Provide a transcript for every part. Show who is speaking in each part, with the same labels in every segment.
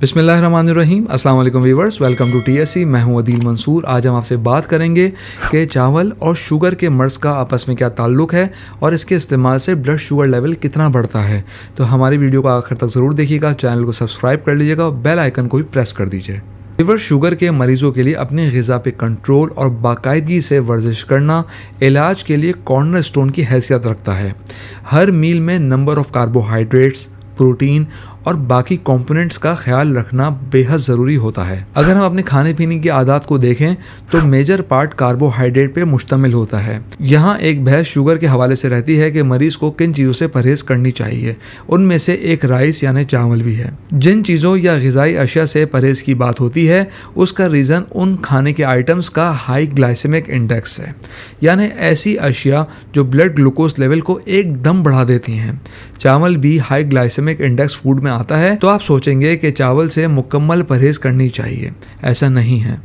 Speaker 1: बिसमीम अस्सलाम viewers welcome to T S C मैं हूं अदील मंसूर आज हम आपसे बात करेंगे कि चावल और शुगर के मर्ज़ का आपस में क्या ताल्लुक है और इसके इस्तेमाल से ब्लड शुगर लेवल कितना बढ़ता है तो हमारी वीडियो को आखिर तक ज़रूर देखिएगा चैनल को सब्सक्राइब कर लीजिएगा और बेल आइकन को भी प्रेस कर दीजिए लिवर शुगर के मरीज़ों के लिए अपनी गज़ा पे कंट्रोल और बाकायदगी से वर्जिश करना इलाज के लिए कॉर्नर स्टोन की हैसियत रखता है हर मील में नंबर ऑफ़ कार्बोहाइड्रेट्स प्रोटीन और बाकी कंपोनेंट्स का ख्याल रखना बेहद ज़रूरी होता है अगर हम अपने खाने पीने की आदत को देखें तो मेजर पार्ट कार्बोहाइड्रेट पे मुश्तमिल होता है यहाँ एक बहस शुगर के हवाले से रहती है कि मरीज़ को किन चीज़ों से परहेज़ करनी चाहिए उनमें से एक राइस यानी चावल भी है जिन चीज़ों या गज़ाई अशिया से परहेज़ की बात होती है उसका रीज़न उन खाने के आइटम्स का हाई ग्लाइसेमिक इंडेक्स है यानी ऐसी अशिया जो ब्लड ग्लूकोज लेवल को एकदम बढ़ा देती हैं चावल भी हाई ग्लाइसेमिक इंडेक्स फूड में आता है तो आप सोचेंगे कि चावल से मुकम्मल परहेज करनी चाहिए ऐसा नहीं है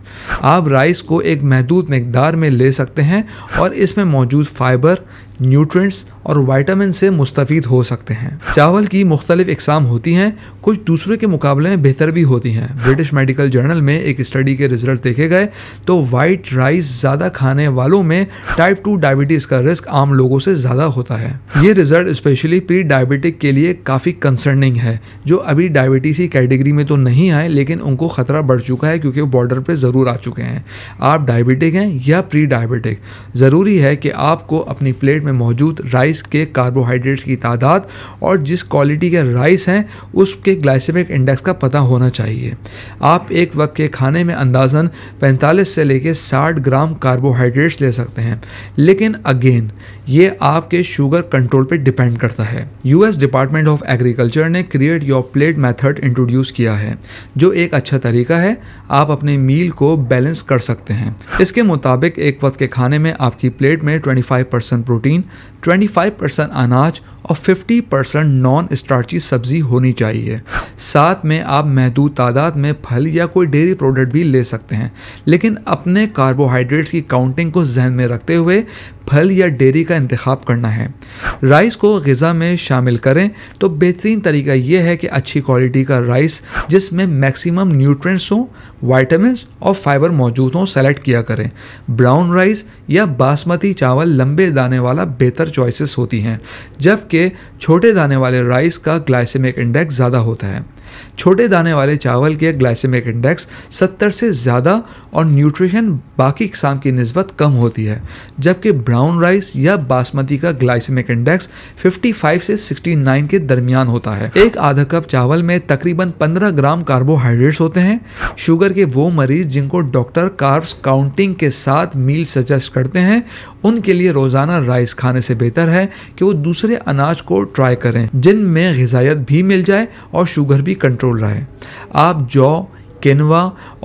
Speaker 1: आप राइस को एक महदूद मकदार में ले सकते हैं और इसमें मौजूद फाइबर न्यूट्रेंट्स और वाइटामिन से मुस्तफ़ हो सकते हैं चावल की मुख्तलिफ इकसाम होती हैं कुछ दूसरे के मुकाबले में बेहतर भी होती हैं ब्रिटिश मेडिकल जर्नल में एक स्टडी के रिजल्ट देखे गए तो वाइट राइस ज़्यादा खाने वालों में टाइप टू डायबिटीज़ का रिस्क आम लोगों से ज़्यादा होता है ये रिजल्ट स्पेशली प्री डायबिटिक के लिए काफ़ी कंसर्निंग है जो अभी डायबिटीज़ की कैटेगरी में तो नहीं आए लेकिन उनको ख़तरा बढ़ चुका है क्योंकि वो बॉर्डर पर ज़रूर आ चुके हैं आप डायबिटिक हैं या प्री डायबिटिक ज़रूरी है कि आपको अपनी प्लेट में में मौजूद राइस के कार्बोहाइड्रेट्स की तादाद और जिस क्वालिटी के राइस हैं उसके ग्लाइसेमिक इंडेक्स का पता होना चाहिए आप एक वक्त के खाने में अंदाजन 45 से लेकर 60 ग्राम कार्बोहाइड्रेट्स ले सकते हैं लेकिन अगेन ये आपके शुगर कंट्रोल पर डिपेंड करता है यूएस डिपार्टमेंट ऑफ एग्रीकल्चर ने create your plate method introduce किया है जो एक अच्छा तरीका है आप अपने मील को बैलेंस कर सकते हैं इसके मुताबिक एक वक्त के खाने में आपकी प्लेट में 25 परसेंट प्रोटीन प्रोटीन 25 परसेंट अनाज और 50 परसेंट नॉन स्टार्ची सब्जी होनी चाहिए साथ में आप महदूद तादाद में फल या कोई डेयरी प्रोडक्ट भी ले सकते हैं लेकिन अपने कार्बोहाइड्रेट्स की काउंटिंग को जहन में रखते हुए फल या डेरी का इंतखब करना है राइस को गज़ा में शामिल करें तो बेहतरीन तरीका यह है कि अच्छी क्वालिटी का राइस जिसमें मैक्सिमम न्यूट्रेंट्स हों वाइटामिन और फाइबर मौजूद हों सेलेक्ट किया करें ब्राउन राइस या बासमती चावल लंबे दाने वाला बेहतर चॉइसेस होती हैं जबकि छोटे दाने वाले राइस का ग्लाइसेमिक इंडेक्स ज़्यादा होता है छोटे दाने वाले चावल के ग्लाइसेमिक इंडेक्स 70 से ज़्यादा और न्यूट्रिशन बाकी इकसाम की नस्बत कम होती है जबकि ब्राउन राइस या बासमती का ग्लाइसेमिक इंडेक्स 55 से 69 के दरमियान होता है एक आधा कप चावल में तकरीबन 15 ग्राम कार्बोहाइड्रेट्स होते हैं शुगर के वो मरीज जिनको डॉक्टर कार्ब्स काउंटिंग के साथ मील सजेस्ट करते हैं उनके लिए रोज़ाना राइस खाने से बेहतर है कि वो दूसरे अनाज को ट्राई करें जिनमें गजायत भी मिल जाए और शुगर भी कंट्रोल छोड़ रहा है आप जौ केनवा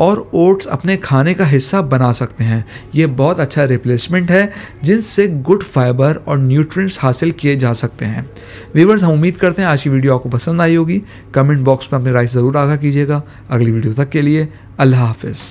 Speaker 1: और ओट्स अपने खाने का हिस्सा बना सकते हैं ये बहुत अच्छा रिप्लेसमेंट है जिनसे गुड फाइबर और न्यूट्रिएंट्स हासिल किए जा सकते हैं व्यूवर्स हम उम्मीद करते हैं आज की वीडियो आपको पसंद आई होगी कमेंट बॉक्स में अपनी राय ज़रूर आगा कीजिएगा अगली वीडियो तक के लिए अल्लाह हाफिज़